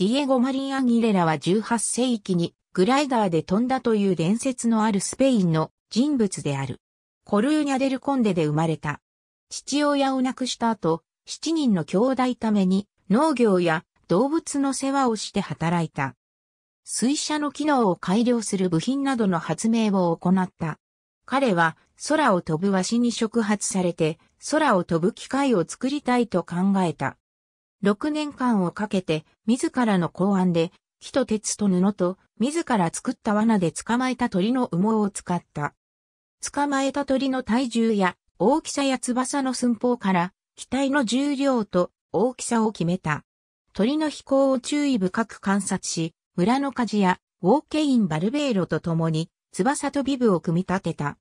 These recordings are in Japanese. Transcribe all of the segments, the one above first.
ディエゴ・マリン・アギレラは18世紀にグライダーで飛んだという伝説のあるスペインの人物である。コルーニャ・デル・コンデで生まれた。父親を亡くした後、7人の兄弟ために農業や動物の世話をして働いた。水車の機能を改良する部品などの発明を行った。彼は空を飛ぶ鷲に触発されて空を飛ぶ機械を作りたいと考えた。6年間をかけて、自らの考案で、木と鉄と布と、自ら作った罠で捕まえた鳥の羽毛を使った。捕まえた鳥の体重や、大きさや翼の寸法から、機体の重量と大きさを決めた。鳥の飛行を注意深く観察し、村の鍛冶やウォーケイン・バルベーロと共に翼とビブを組み立てた。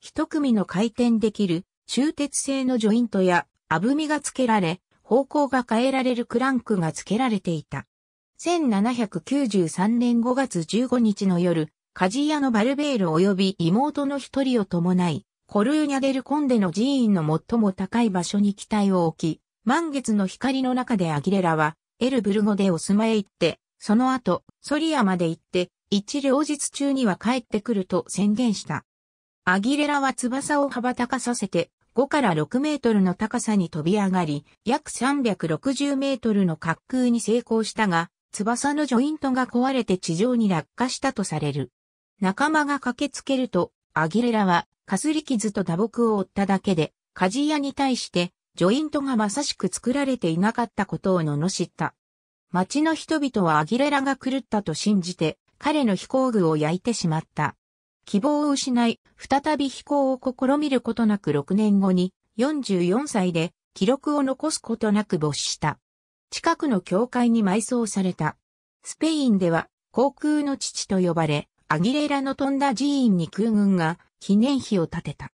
一組の回転できる中鉄製のジョイントやアブミが付けられ、方向が変えられるクランクが付けられていた。1793年5月15日の夜、カジヤのバルベール及び妹の一人を伴い、コルーニャデルコンデの寺院の最も高い場所に機体を置き、満月の光の中でアギレラは、エルブルゴでお住まへ行って、その後、ソリアまで行って、一両日中には帰ってくると宣言した。アギレラは翼を羽ばたかさせて、5から6メートルの高さに飛び上がり、約360メートルの滑空に成功したが、翼のジョイントが壊れて地上に落下したとされる。仲間が駆けつけると、アギレラは、かすり傷と打撲を負っただけで、鍛冶屋に対して、ジョイントがまさしく作られていなかったことを罵った。町の人々はアギレラが狂ったと信じて、彼の飛行具を焼いてしまった。希望を失い、再び飛行を試みることなく6年後に、44歳で記録を残すことなく没した。近くの教会に埋葬された。スペインでは航空の父と呼ばれ、アギレラの飛んだ寺院に空軍が記念碑を建てた。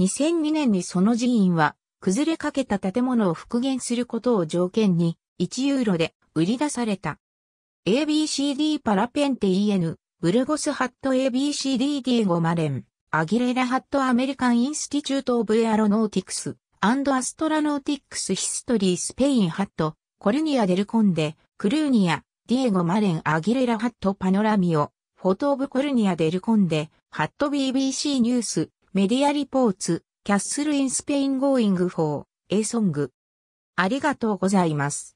2002年にその寺院は、崩れかけた建物を復元することを条件に、1ユーロで売り出された。ABCD パラペンテ EN ブルゴスハット ABCDD5 マレン、アギレラハットアメリカンインスティチュートオブエアロノーティクス、アンドアストラノーティクスヒストリースペインハット、コルニアデルコンデ、クルーニア、ディエゴマレンアギレラハットパノラミオ、フォトオブコルニアデルコンデ、ハット BBC ニュース、メディアリポーツ、キャッスルインスペインゴーイングフォエ A ソング。ありがとうございます。